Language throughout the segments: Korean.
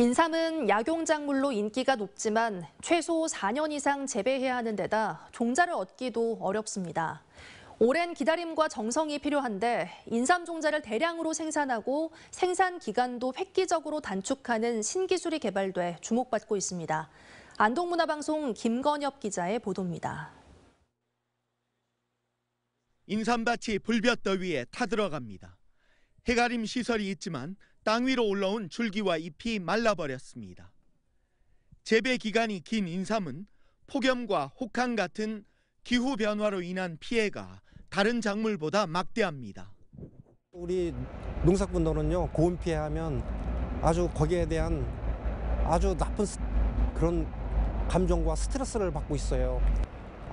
인삼은 약용작물로 인기가 높지만 최소 4년 이상 재배해야 하는 데다 종자를 얻기도 어렵습니다. 오랜 기다림과 정성이 필요한데 인삼 종자를 대량으로 생산하고 생산 기간도 획기적으로 단축하는 신기술이 개발돼 주목받고 있습니다. 안동문화방송 김건엽 기자의 보도입니다. 인삼밭이 불볕더위에 타들어갑니다. 해가림 시설이 있지만 땅 위로 올라온 줄기와 잎이 말라버렸습니다. 재배 기간이 긴 인삼은 폭염과 혹한 같은 기후 변화로 인한 피해가 다른 작물보다 막대합니다. 우리 농사꾼들은요 고온 피해하면 아주 거기에 대한 아주 나쁜 그런 감정과 스트레스를 받고 있어요.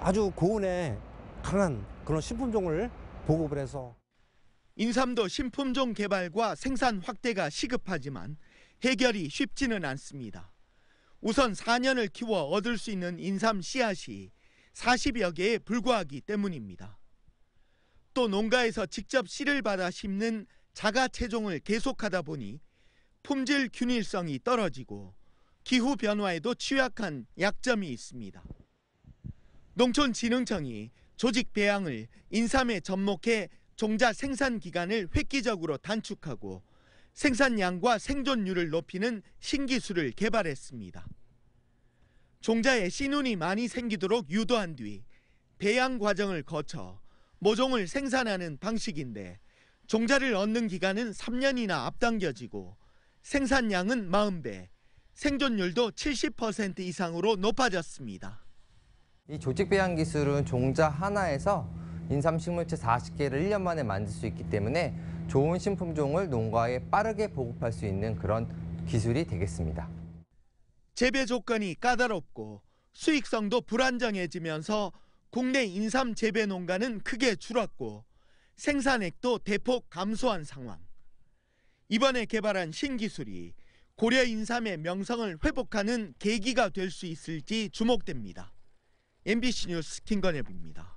아주 고온에 강한 그런 식품종을 보급을 해서 인삼도 신품종 개발과 생산 확대가 시급하지만 해결이 쉽지는 않습니다. 우선 4년을 키워 얻을 수 있는 인삼 씨앗이 40여 개에 불과하기 때문입니다. 또 농가에서 직접 씨를 받아 심는 자가 채종을 계속하다 보니 품질 균일성이 떨어지고 기후 변화에도 취약한 약점이 있습니다. 농촌진흥청이 조직 배양을 인삼에 접목해 종자 생산 기간을 획기적으로 단축하고 생산량과 생존율을 높이는 신기술을 개발했습니다. 종자에 씨눈이 많이 생기도록 유도한 뒤 배양 과정을 거쳐 모종을 생산하는 방식인데 종자를 얻는 기간은 3년이나 앞당겨지고 생산량은 40배, 생존율도 70% 이상으로 높아졌습니다. 이 조직 배양 기술은 종자 하나에서 인삼 식물체 40개를 1년 만에 만들 수 있기 때문에 좋은 신품종을 농가에 빠르게 보급할 수 있는 그런 기술이 되겠습니다. 재배 조건이 까다롭고 수익성도 불안정해지면서 국내 인삼 재배 농가는 크게 줄었고 생산액도 대폭 감소한 상황. 이번에 개발한 신기술이 고려 인삼의 명성을 회복하는 계기가 될 수 있을지 주목됩니다. MBC 뉴스 김건엽입니다.